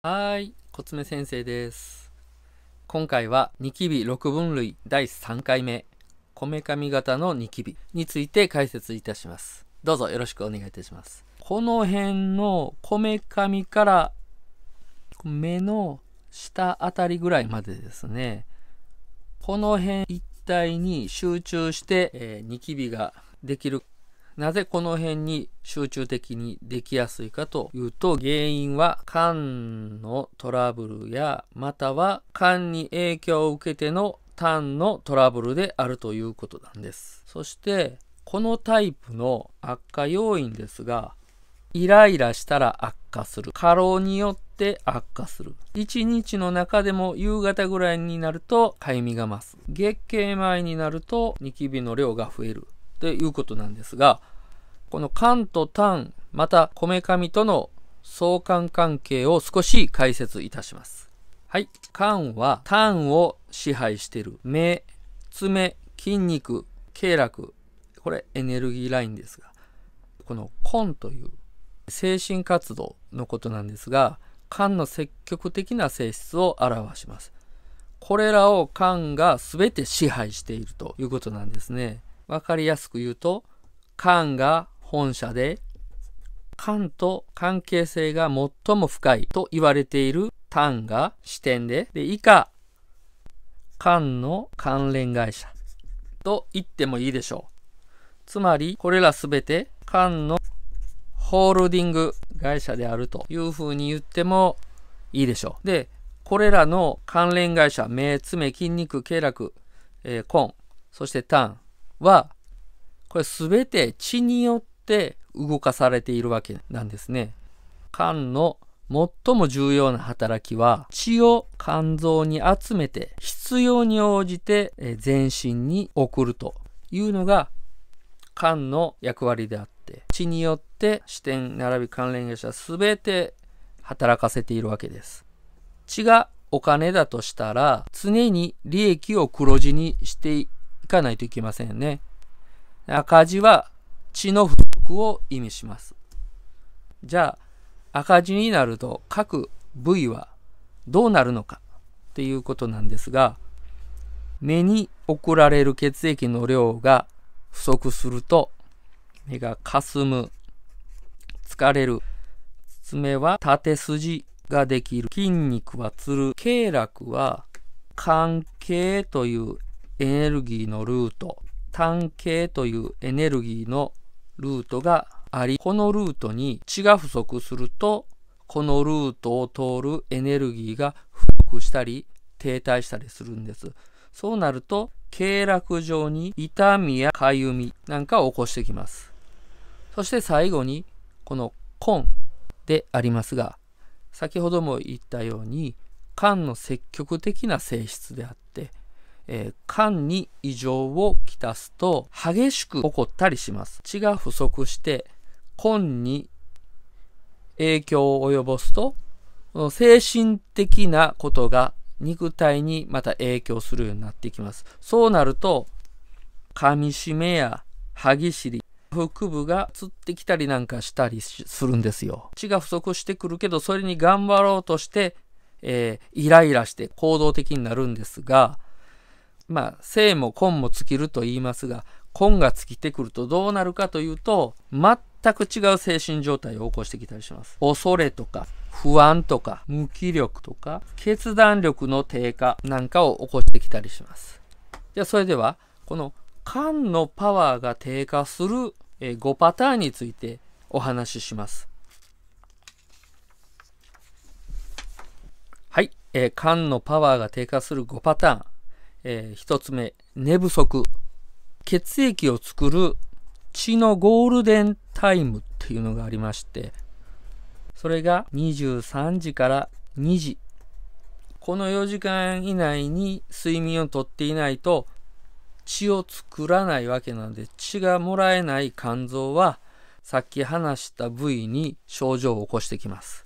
はい、コツメ先生です。今回はニキビ6分類第3回目、こめかみ型のニキビについて解説いたします。どうぞよろしくお願いいたします。この辺のこめかみから目の下あたりぐらいまでですね、この辺一帯に集中して、えー、ニキビができるなぜこの辺に集中的にできやすいかというと原因は肝のトラブルやまたは肝に影響を受けての単のトラブルであるということなんです。そしてこのタイプの悪化要因ですがイライラしたら悪化する。過労によって悪化する。一日の中でも夕方ぐらいになるとかゆみが増す。月経前になるとニキビの量が増える。ということなんですが、この缶と単、またこめかみとの相関関係を少し解説いたします。はい。缶は単を支配している目、爪、筋肉、経絡、これエネルギーラインですが、この根という精神活動のことなんですが、肝の積極的な性質を表します。これらを肝が全て支配しているということなんですね。わかりやすく言うと、漢が本社で、漢と関係性が最も深いと言われている単が支店で、で、以下、漢の関連会社と言ってもいいでしょう。つまり、これらすべて漢のホールディング会社であるというふうに言ってもいいでしょう。で、これらの関連会社、目、爪、筋肉、経絡、えー、ンそしてンは、これ全て血によって動かされているわけなんですね。肝の最も重要な働きは血を肝臓に集めて必要に応じて全身に送るというのが肝の役割であって血によって視点並び関連業者全て働かせているわけです。血がお金だとしたら常に利益を黒字にしてかないといけませんね。赤字は血の不足を意味します。じゃあ赤字になると各部位はどうなるのかっていうことなんですが目に送られる血液の量が不足すると目がかすむ疲れる爪は縦筋ができる筋肉はつる経絡は関係というエネルギーのルート、単形というエネルギーのルートがあり、このルートに血が不足すると、このルートを通るエネルギーが不足したり、停滞したりするんです。そうなると、経絡上に痛みやかゆみなんかを起こしてきます。そして最後に、この根でありますが、先ほども言ったように、肝の積極的な性質であって、えー、肝に異常をきたすと激しく起こったりします。血が不足して根に影響を及ぼすと、精神的なことが肉体にまた影響するようになってきます。そうなると、噛みしめや歯ぎしり、腹部がつってきたりなんかしたりするんですよ。血が不足してくるけど、それに頑張ろうとして、えー、イライラして行動的になるんですが、まあ、性も根も尽きると言いますが、根が尽きてくるとどうなるかというと、全く違う精神状態を起こしてきたりします。恐れとか、不安とか、無気力とか、決断力の低下なんかを起こしてきたりします。じゃあ、それでは、この肝のパワーが低下する5パターンについてお話しします。はい、え肝のパワーが低下する5パターン。えー、1つ目、寝不足。血液を作る血のゴールデンタイムっていうのがありまして、それが23時から2時。この4時間以内に睡眠をとっていないと血を作らないわけなので血がもらえない肝臓はさっき話した部位に症状を起こしてきます。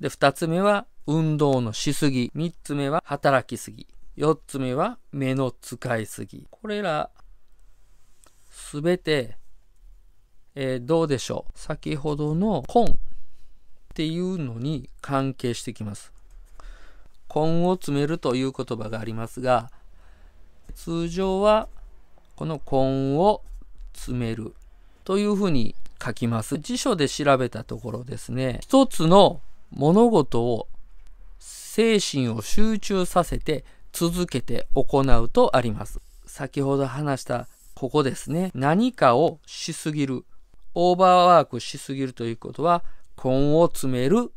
で、2つ目は運動のしすぎ。3つ目は働きすぎ。4つ目は目の使いすぎ。これらすべて、えー、どうでしょう。先ほどの根っていうのに関係してきます。根を詰めるという言葉がありますが、通常はこの根を詰めるというふうに書きます。辞書で調べたところですね、一つの物事を精神を集中させて続けて行うとあります。先ほど話したここですね。何かをしすぎる。オーバーワークしすぎるということは、根を詰める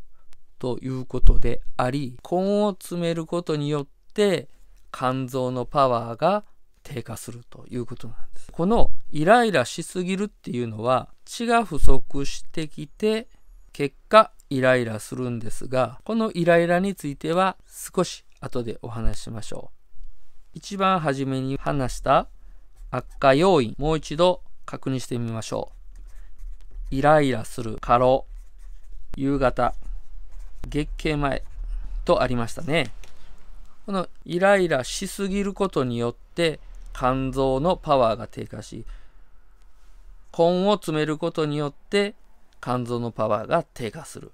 ということであり、根を詰めることによって肝臓のパワーが低下するということなんです。このイライラしすぎるっていうのは血が不足してきて結果イライラするんですが、このイライラについては少し後でお話ししましょう。一番初めに話した悪化要因、もう一度確認してみましょう。イライラする、過労、夕方、月経前とありましたね。このイライラしすぎることによって肝臓のパワーが低下し、根を詰めることによって肝臓のパワーが低下する。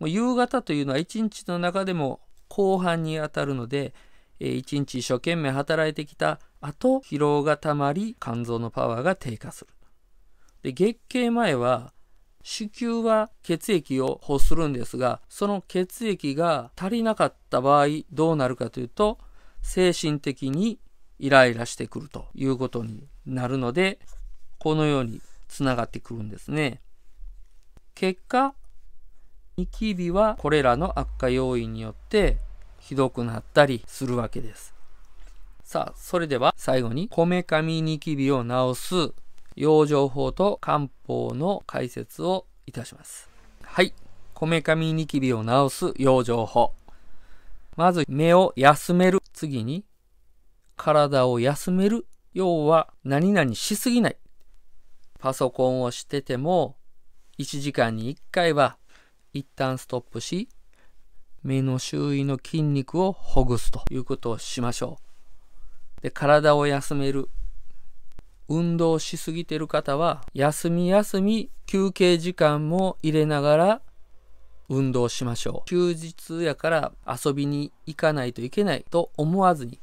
もう夕方というのは一日の中でも後半にあたるので、えー、一日一生懸命働いてきた後疲労がたまり肝臓のパワーが低下する。で月経前は子宮は血液を欲するんですがその血液が足りなかった場合どうなるかというと精神的にイライラしてくるということになるのでこのようにつながってくるんですね。結果ニキビはこれらの悪化要因によってひどくなったりするわけです。さあ、それでは最後に、こめかみニキビを治す養生法と漢方の解説をいたします。はい。こめかみニキビを治す養生法。まず、目を休める。次に、体を休める。要は、何々しすぎない。パソコンをしてても、1時間に1回は、一旦ストップし、目の周囲の筋肉をほぐすということをしましょう。で、体を休める。運動しすぎてる方は、休み休み休憩時間も入れながら運動しましょう。休日やから遊びに行かないといけないと思わずに、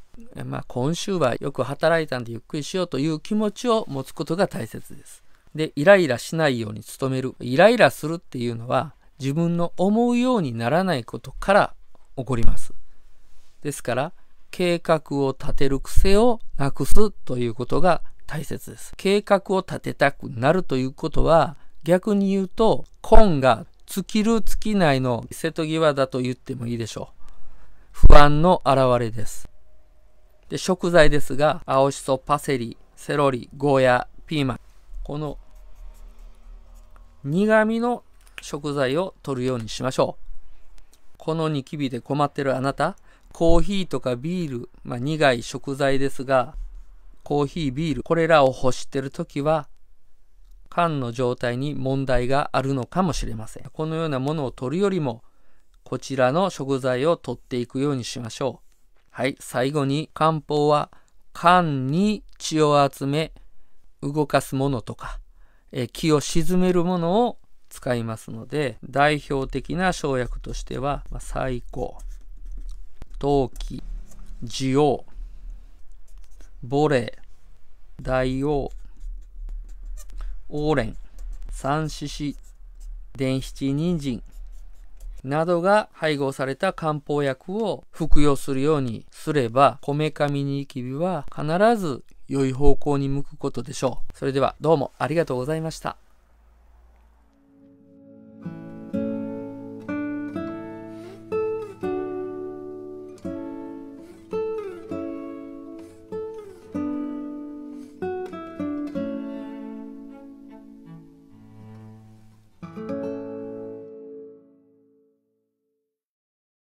まあ今週はよく働いたんでゆっくりしようという気持ちを持つことが大切です。で、イライラしないように努める。イライラするっていうのは、自分の思うようにならないことから起こります。ですから、計画を立てる癖をなくすということが大切です。計画を立てたくなるということは、逆に言うと、根が尽きる尽きないの瀬戸際だと言ってもいいでしょう。不安の表れです。で、食材ですが、青しそ、パセリ、セロリ、ゴーヤ、ピーマン。この苦味の食材を取るようにしましょう。このニキビで困ってるあなた、コーヒーとかビール、まあ、苦い食材ですが、コーヒー、ビール、これらを欲してるときは、缶の状態に問題があるのかもしれません。このようなものを取るよりも、こちらの食材を取っていくようにしましょう。はい、最後に漢方は、缶に血を集め、動かすものとか、え気を沈めるものを使いますので、代表的な生薬としては、ま最高、陶器、ジオボレー、大王、オーレン、三獅子、ニ七人参などが配合された漢方薬を服用するようにすれば、こめかみニキビは必ず良い方向に向くことでしょう。それではどうもありがとうございました。